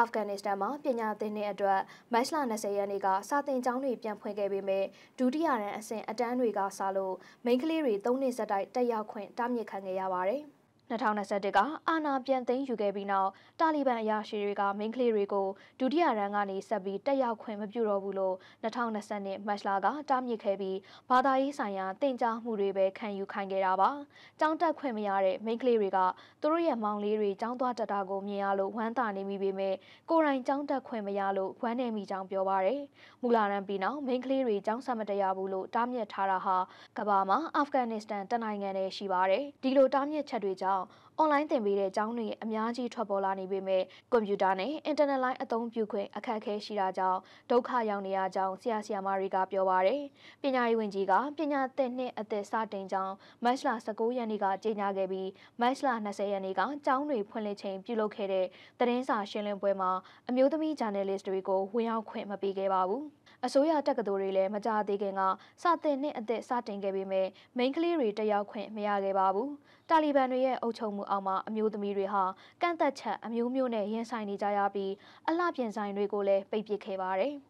အာဖဂန်နစ္စတန်မှာပညာသင်တဲ့အတွက်မတ်လ20ရက်နေ့ကစာသင်ကျောင်းတွေ ပြန်ဖွင့်ခဲ့ပေမဲ့ဒုတိယရန်အဆင့်အတန်းတွေကစလို့မိန်းကလေးတွေ၃နှစ်ဆက်တိုက်တက်ရောက်ခွင့်တားမြစ်ခံခဲ့ရပါတယ်။2021ကအာဏာပြန်သိမ်းယူခဲ့ပြီးနောက်တာလီဘန်အရာရှိတွေကမိန်းကလေးတွေကိုဒုတိယရန်ကနေဆက်ပြီးတက်ရောက်ခွင့်မပြုတော့ဘူးလို့2020မတ်လကတားမြစ်ခဲ့ပြီးဘာသာရေးဆိုင်ရာတင် जा မှုတွေပဲခံယူခိုင်းခဲ့တာပါ။ကျောင်းတက်ခွင့်မရတဲ့မိန်းကလေးတွေကသူတို့ရဲ့မောင်လေးတွေကျောင်းသွားတက်တာကိုမြင်ရလို့ဝမ်းသာနေမိပေမဲ့ကိုရိုင်းကျောင်းတက်ခွင့်မရလို့ဝမ်းနေမိကြောင်းပြောပါရယ်။မူလာရန်ပြီးနောက်မိန်းကလေးတွေကျောင်းဆက်မတက်ရဘူးလို့တားမြစ်ထားတာဟာကမ္ဘာမှာအာဖဂန်နစ္စတန်တနိုင်ငံနဲ့ရှိပါတယ်။ဒီလိုတားမြစ်ချက်တွေကြောင့်哦。အွန်လိုင်းသင်ပေးတဲ့ကျောင်းတွေအများကြီးထွက်ပေါ်လာနေပေမဲ့ကွန်ပျူတာနဲ့အင်တာနက်လိုင်းအသုံးပြုခွင့်အခက်အခဲရှိတာကြောင့်ဒုက္ခရောက်နေရကြောင်းဆရာဆရာမတွေကပြောပါရယ်ပညာရေးဝန်ကြီးကပညာသင်နှစ်အသက်စတင်ကြောင်းမတ်လ19ရက်နေ့ကကြေညာခဲ့ပြီးမတ်လ20ရက်နေ့ကကျောင်းတွေဖွင့်လှစ်ချိန်ပြုလုပ်ခဲ့တဲ့သတင်းစာရှင်းလင်းပွဲမှာအမျိုးသမီးဂျာနယ်လစ်တွေကိုဝင်ရောက်ခွင့်မပေးခဲ့ပါဘူးအစိုးရတက္ကသိုလ်တွေလည်းမကြသေးခင်ကစတင်နှစ်အသက်စတင်ခဲ့ပေမဲ့မိန်းကလေးတွေတက်ရောက်ခွင့်မရခဲ့ပါဘူးတာလီဘန်တွေရဲ့အုပ်ချုပ်မှုအောက်မှာအမျိုးသမီးတွေဟာကန့်သက်ချက်အမျိုးမျိုးနဲ့ရင်ဆိုင်နေကြရပြီးအလှပြင်ဆိုင်တွေကိုလည်းပိတ်ပစ်ခဲ့ပါတယ်။